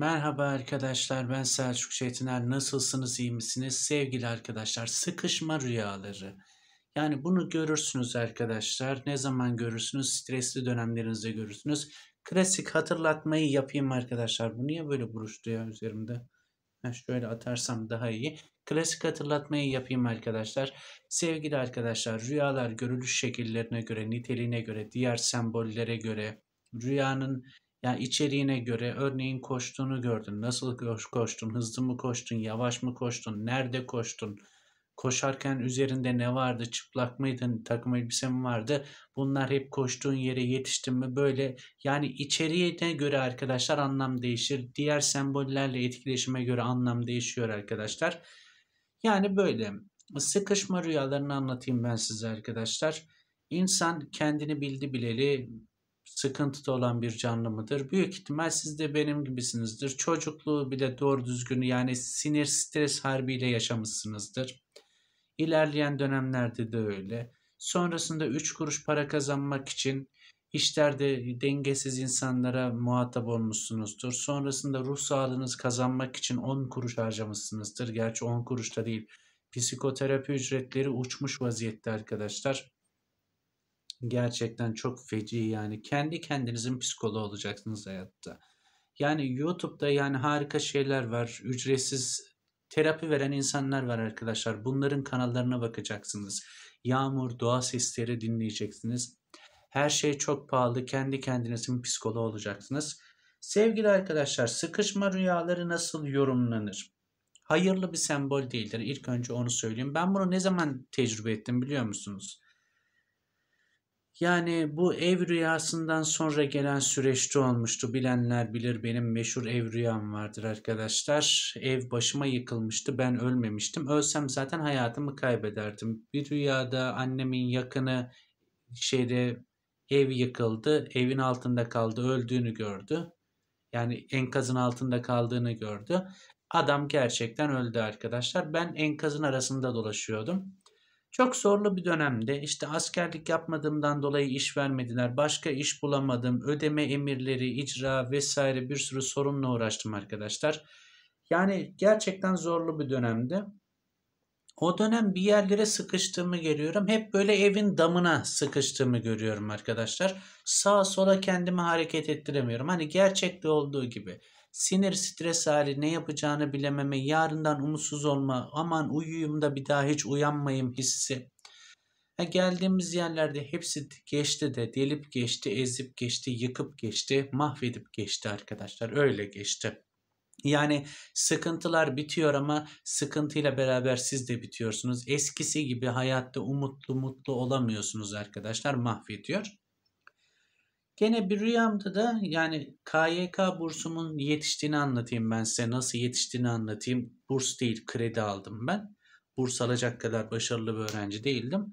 Merhaba arkadaşlar ben Selçuk Şeytiner. Nasılsınız iyi misiniz? Sevgili arkadaşlar sıkışma rüyaları. Yani bunu görürsünüz arkadaşlar. Ne zaman görürsünüz? Stresli dönemlerinizde görürsünüz. Klasik hatırlatmayı yapayım arkadaşlar. Bu niye böyle buruştu ya üzerimde? şöyle atarsam daha iyi. Klasik hatırlatmayı yapayım arkadaşlar. Sevgili arkadaşlar rüyalar görülüş şekillerine göre, niteliğine göre, diğer sembollere göre, rüyanın yani içeriğine göre örneğin koştuğunu gördün. Nasıl koş, koştun? Hızlı mı koştun? Yavaş mı koştun? Nerede koştun? Koşarken üzerinde ne vardı? Çıplak mıydın? Takım elbise mi vardı? Bunlar hep koştuğun yere yetiştin mi? Böyle yani içeriğine göre arkadaşlar anlam değişir. Diğer sembollerle etkileşime göre anlam değişiyor arkadaşlar. Yani böyle sıkışma rüyalarını anlatayım ben size arkadaşlar. İnsan kendini bildi bileli sıkıntıda olan bir canlı mıdır? Büyük ihtimal siz de benim gibisinizdir. Çocukluğu bile doğru düzgün yani sinir stres harbiyle yaşamışsınızdır. İlerleyen dönemlerde de öyle. Sonrasında üç kuruş para kazanmak için işlerde dengesiz insanlara muhatap olmuşsunuzdur. Sonrasında ruh sağlığınız kazanmak için 10 kuruş harcamışsınızdır. Gerçi 10 kuruş da değil. Psikoterapi ücretleri uçmuş vaziyette arkadaşlar. Gerçekten çok feci yani. Kendi kendinizin psikoloğu olacaksınız hayatta. Yani YouTube'da yani harika şeyler var. Ücretsiz terapi veren insanlar var arkadaşlar. Bunların kanallarına bakacaksınız. Yağmur, doğa sesleri dinleyeceksiniz. Her şey çok pahalı. Kendi kendinizin psikoloğu olacaksınız. Sevgili arkadaşlar, sıkışma rüyaları nasıl yorumlanır? Hayırlı bir sembol değildir. İlk önce onu söyleyeyim. Ben bunu ne zaman tecrübe ettim biliyor musunuz? Yani bu ev rüyasından sonra gelen süreçte olmuştu. Bilenler bilir benim meşhur ev rüyam vardır arkadaşlar. Ev başıma yıkılmıştı. Ben ölmemiştim. Ölsem zaten hayatımı kaybederdim. Bir rüyada annemin yakını şeyde ev yıkıldı. Evin altında kaldı. Öldüğünü gördü. Yani enkazın altında kaldığını gördü. Adam gerçekten öldü arkadaşlar. Ben enkazın arasında dolaşıyordum. Çok zorlu bir dönemde işte askerlik yapmadığımdan dolayı iş vermediler. Başka iş bulamadım. Ödeme emirleri, icra vesaire bir sürü sorunla uğraştım arkadaşlar. Yani gerçekten zorlu bir dönemdi. O dönem bir yerlere sıkıştığımı görüyorum. Hep böyle evin damına sıkıştığımı görüyorum arkadaşlar. Sağa sola kendimi hareket ettiremiyorum. Hani gerçekte olduğu gibi. Sinir, stres hali, ne yapacağını bilememe, yarından umutsuz olma, aman uyuyum da bir daha hiç uyanmayayım hissi. Ha, geldiğimiz yerlerde hepsi geçti de delip geçti, ezip geçti, yıkıp geçti, mahvedip geçti arkadaşlar. Öyle geçti. Yani sıkıntılar bitiyor ama sıkıntıyla beraber siz de bitiyorsunuz. Eskisi gibi hayatta umutlu mutlu olamıyorsunuz arkadaşlar mahvediyor. Gene bir rüyamda da yani KYK bursumun yetiştiğini anlatayım ben size. Nasıl yetiştiğini anlatayım. Burs değil kredi aldım ben. Burs alacak kadar başarılı bir öğrenci değildim.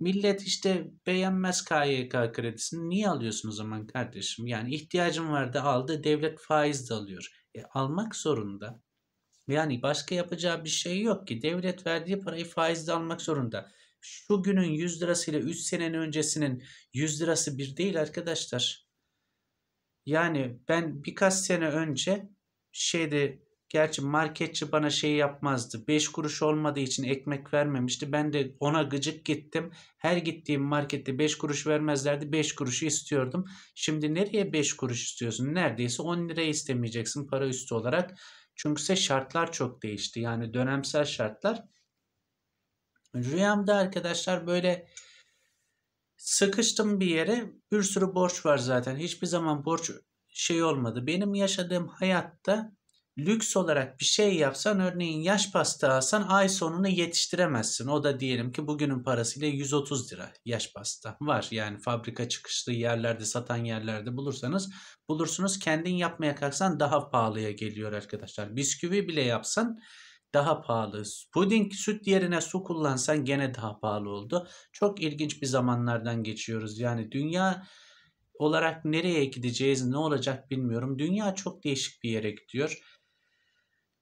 Millet işte beğenmez KYK kredisini. Niye alıyorsun o zaman kardeşim? Yani ihtiyacım vardı aldı. Devlet faiz de alıyor. E, almak zorunda. Yani başka yapacağı bir şey yok ki. Devlet verdiği parayı faizle almak zorunda şu günün 100 lirasıyla 3 senenin öncesinin 100 lirası bir değil arkadaşlar. Yani ben birkaç sene önce şeyde gerçi marketçi bana şey yapmazdı. 5 kuruş olmadığı için ekmek vermemişti. Ben de ona gıcık gittim. Her gittiğim markette 5 kuruş vermezlerdi. 5 kuruşu istiyordum. Şimdi nereye 5 kuruş istiyorsun? Neredeyse 10 lira istemeyeceksin para üstü olarak. Çünkü şartlar çok değişti. Yani dönemsel şartlar Rüyamda arkadaşlar böyle sıkıştım bir yere bir sürü borç var zaten. Hiçbir zaman borç şey olmadı. Benim yaşadığım hayatta lüks olarak bir şey yapsan örneğin yaş pasta alsan ay sonunu yetiştiremezsin. O da diyelim ki bugünün parasıyla 130 lira yaş pasta var. Yani fabrika çıkışlı yerlerde satan yerlerde bulursanız bulursunuz. Kendin yapmaya kalksan daha pahalıya geliyor arkadaşlar. Bisküvi bile yapsan daha pahalı. Puding süt yerine su kullansan gene daha pahalı oldu. Çok ilginç bir zamanlardan geçiyoruz. Yani dünya olarak nereye gideceğiz, ne olacak bilmiyorum. Dünya çok değişik bir yere gidiyor.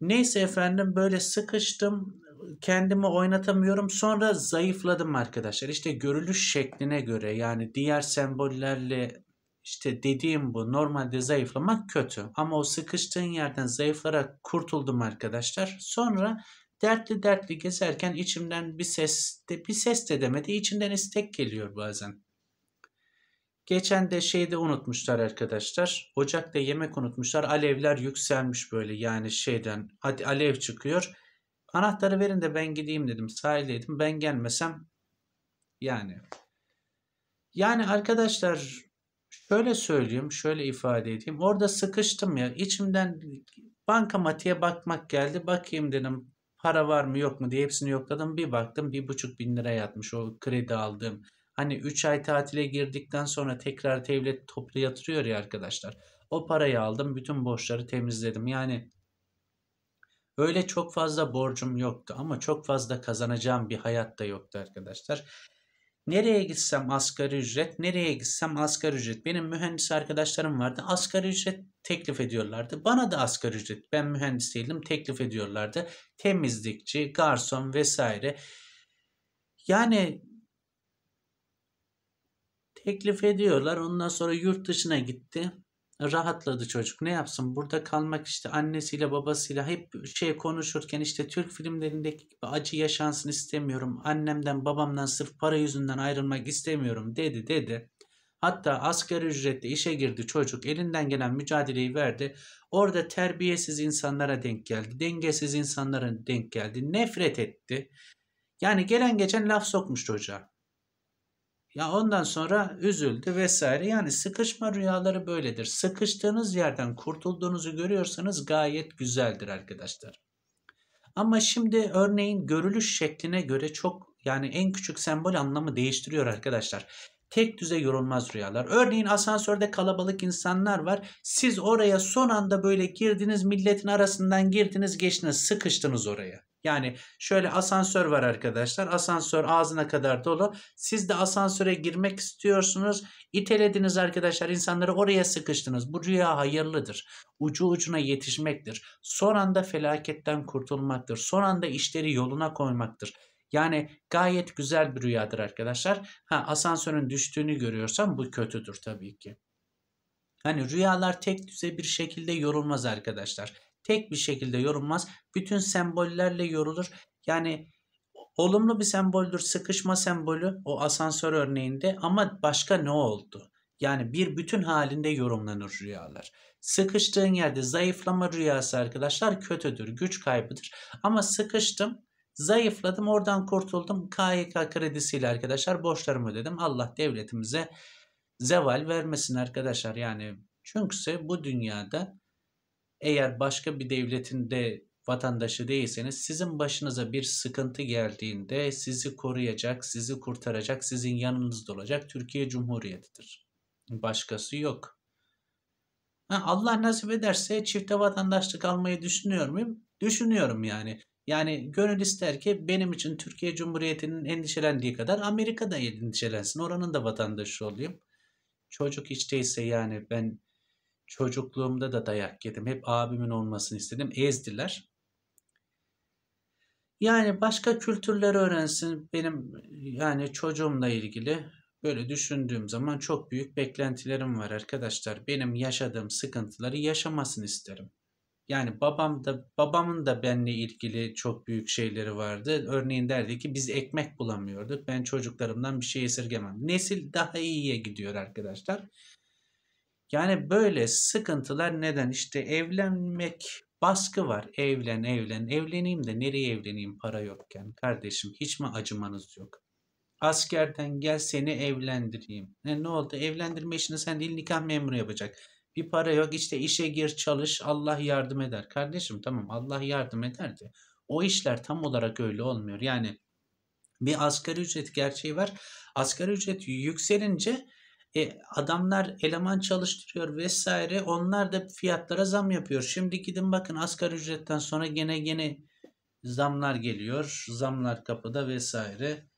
Neyse efendim böyle sıkıştım. Kendimi oynatamıyorum. Sonra zayıfladım arkadaşlar. İşte görülüş şekline göre yani diğer sembollerle işte dediğim bu normalde zayıflamak kötü ama o sıkıştığın yerden zayıflarak kurtuldum arkadaşlar. Sonra dertli dertli gezerken içimden bir ses de bir ses de demedi içimden istek geliyor bazen. Geçen de şeyde unutmuşlar arkadaşlar. Ocakta yemek unutmuşlar. Alevler yükselmiş böyle yani şeyden. Hadi alev çıkıyor. Anahtarı verin de ben gideyim dedim. Sahildeydim. Ben gelmesem yani. Yani arkadaşlar Şöyle söyleyeyim, şöyle ifade edeyim. Orada sıkıştım ya. içimden bankamatiğe bakmak geldi. Bakayım dedim para var mı yok mu diye hepsini yokladım. Bir baktım bir buçuk bin lira yatmış o kredi aldığım. Hani 3 ay tatile girdikten sonra tekrar devlet toplu yatırıyor ya arkadaşlar. O parayı aldım bütün borçları temizledim. Yani öyle çok fazla borcum yoktu ama çok fazla kazanacağım bir hayat da yoktu arkadaşlar. Nereye gitsem asgari ücret, nereye gitsem asgari ücret. Benim mühendis arkadaşlarım vardı. Asgari ücret teklif ediyorlardı. Bana da asgari ücret. Ben mühendis değildim, teklif ediyorlardı. Temizlikçi, garson vesaire. Yani teklif ediyorlar. Ondan sonra yurt dışına gitti rahatladı çocuk. Ne yapsın? Burada kalmak işte annesiyle babasıyla hep şey konuşurken işte Türk filmlerindeki gibi acı yaşansın istemiyorum. Annemden babamdan sırf para yüzünden ayrılmak istemiyorum dedi dedi. Hatta asker ücretle işe girdi çocuk elinden gelen mücadeleyi verdi. Orada terbiyesiz insanlara denk geldi. Dengesiz insanlara denk geldi. Nefret etti. Yani gelen geçen laf sokmuş çocuğa. Ya ondan sonra üzüldü vesaire. Yani sıkışma rüyaları böyledir. Sıkıştığınız yerden kurtulduğunuzu görüyorsanız gayet güzeldir arkadaşlar. Ama şimdi örneğin görülüş şekline göre çok yani en küçük sembol anlamı değiştiriyor arkadaşlar. Tek düze yorulmaz rüyalar. Örneğin asansörde kalabalık insanlar var. Siz oraya son anda böyle girdiniz milletin arasından girdiniz geçtiniz sıkıştınız oraya. Yani şöyle asansör var arkadaşlar. Asansör ağzına kadar dolu. Siz de asansöre girmek istiyorsunuz. İtelediniz arkadaşlar. insanları oraya sıkıştınız. Bu rüya hayırlıdır. Ucu ucuna yetişmektir. Son anda felaketten kurtulmaktır. Son anda işleri yoluna koymaktır. Yani gayet güzel bir rüyadır arkadaşlar. Ha asansörün düştüğünü görüyorsam bu kötüdür tabii ki. Hani rüyalar tek düze bir şekilde yorulmaz arkadaşlar tek bir şekilde yorulmaz. Bütün sembollerle yorulur. Yani olumlu bir semboldür sıkışma sembolü o asansör örneğinde ama başka ne oldu? Yani bir bütün halinde yorumlanır rüyalar. Sıkıştığın yerde zayıflama rüyası arkadaşlar kötüdür, güç kaybıdır. Ama sıkıştım, zayıfladım, oradan kurtuldum. KYK kredisiyle arkadaşlar borçlarımı ödedim. Allah devletimize zeval vermesin arkadaşlar. Yani çünkü bu dünyada eğer başka bir devletin de vatandaşı değilseniz sizin başınıza bir sıkıntı geldiğinde sizi koruyacak, sizi kurtaracak, sizin yanınızda olacak Türkiye Cumhuriyeti'dir. Başkası yok. Allah nasip ederse çifte vatandaşlık almayı düşünüyor muyum? Düşünüyorum yani. Yani gönül ister ki benim için Türkiye Cumhuriyeti'nin endişelendiği kadar Amerika'da endişelensin. Oranın da vatandaşı olayım. Çocuk hiç değilse yani ben Çocukluğumda da dayak yedim. Hep abimin olmasını istedim. Ezdiler. Yani başka kültürleri öğrensin. Benim yani çocuğumla ilgili böyle düşündüğüm zaman çok büyük beklentilerim var arkadaşlar. Benim yaşadığım sıkıntıları yaşamasını isterim. Yani babam da babamın da benimle ilgili çok büyük şeyleri vardı. Örneğin derdi ki biz ekmek bulamıyorduk. Ben çocuklarımdan bir şey esirgemem. Nesil daha iyiye gidiyor arkadaşlar. Yani böyle sıkıntılar neden? İşte evlenmek baskı var. Evlen, evlen, evleneyim de nereye evleneyim para yokken? Kardeşim hiç mi acımanız yok? Askerden gel seni evlendireyim. Ne, ne oldu? Evlendirme işini sen değil nikah memuru yapacak. Bir para yok işte işe gir çalış Allah yardım eder. Kardeşim tamam Allah yardım eder de o işler tam olarak öyle olmuyor. Yani bir asgari ücret gerçeği var. Asgari ücret yükselince e, adamlar eleman çalıştırıyor vesaire. Onlar da fiyatlara zam yapıyor. Şimdi gidin bakın asgari ücretten sonra gene gene zamlar geliyor. Zamlar kapıda vesaire.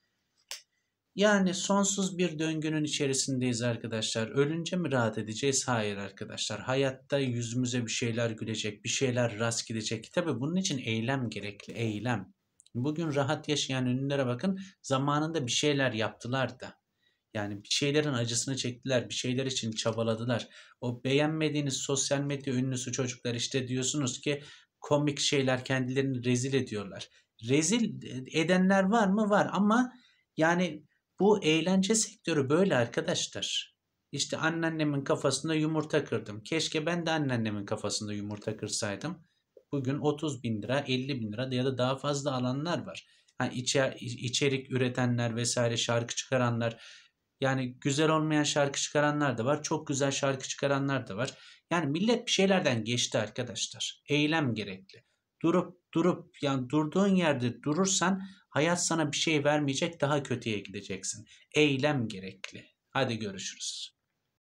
Yani sonsuz bir döngünün içerisindeyiz arkadaşlar. Ölünce mi rahat edeceğiz? Hayır arkadaşlar. Hayatta yüzümüze bir şeyler gülecek, bir şeyler rast gidecek. Tabi bunun için eylem gerekli, eylem. Bugün rahat yaşayan ünlülere bakın zamanında bir şeyler yaptılar da. Yani bir şeylerin acısını çektiler, bir şeyler için çabaladılar. O beğenmediğiniz sosyal medya ünlüsü çocuklar işte diyorsunuz ki komik şeyler kendilerini rezil ediyorlar. Rezil edenler var mı? Var ama yani bu eğlence sektörü böyle arkadaşlar. İşte anneannemin kafasında yumurta kırdım. Keşke ben de anneannemin kafasında yumurta kırsaydım. Bugün 30 bin lira, 50 bin lira ya da daha fazla alanlar var. Yani içerik üretenler vesaire şarkı çıkaranlar yani güzel olmayan şarkı çıkaranlar da var. Çok güzel şarkı çıkaranlar da var. Yani millet bir şeylerden geçti arkadaşlar. Eylem gerekli. Durup durup yani durduğun yerde durursan hayat sana bir şey vermeyecek daha kötüye gideceksin. Eylem gerekli. Hadi görüşürüz.